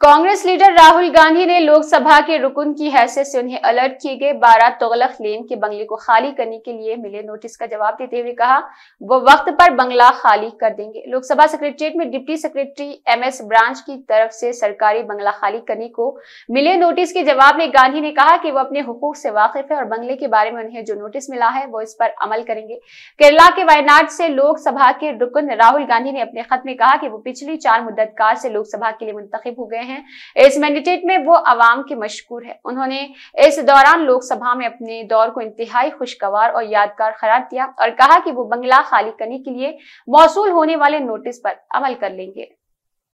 Congress leader Rahul Gandhi ने लोकसभा के रुकन की हैसियत से उन्हें अलर्ट किए गए बारह तोगलक लेन के बंगले को खाली करने के लिए मिले नोटिस का जवाब देते हुए कहा वो वक्त पर बंगला खाली कर देंगे लोकसभा सेक्रेटरीट में डिप्टी सेक्रेटरी एमएस ब्रांच की तरफ से सरकारी बंगला खाली करने को मिले नोटिस के जवाब में गांधी ने कहा कि वो अपने हकूक से वाकिफ है और बंगले के बारे में उन्हें जो नोटिस मिला है वो इस पर अमल करेंगे केरला के वायनाड से लोकसभा के रुकन राहुल गांधी ने अपने खत में कहा कि वो पिछली चार मुद्दतकार से लोकसभा के लिए मुंतखब हो गए हैं इस मैंडेट में वो आवाम के मशहूर है उन्होंने इस दौरान लोकसभा में अपने दौर को इंतहाई खुशगवार और यादगार करार दिया और कहा कि वो बंगला खाली करने के लिए मौसू होने वाले नोटिस पर अमल कर लेंगे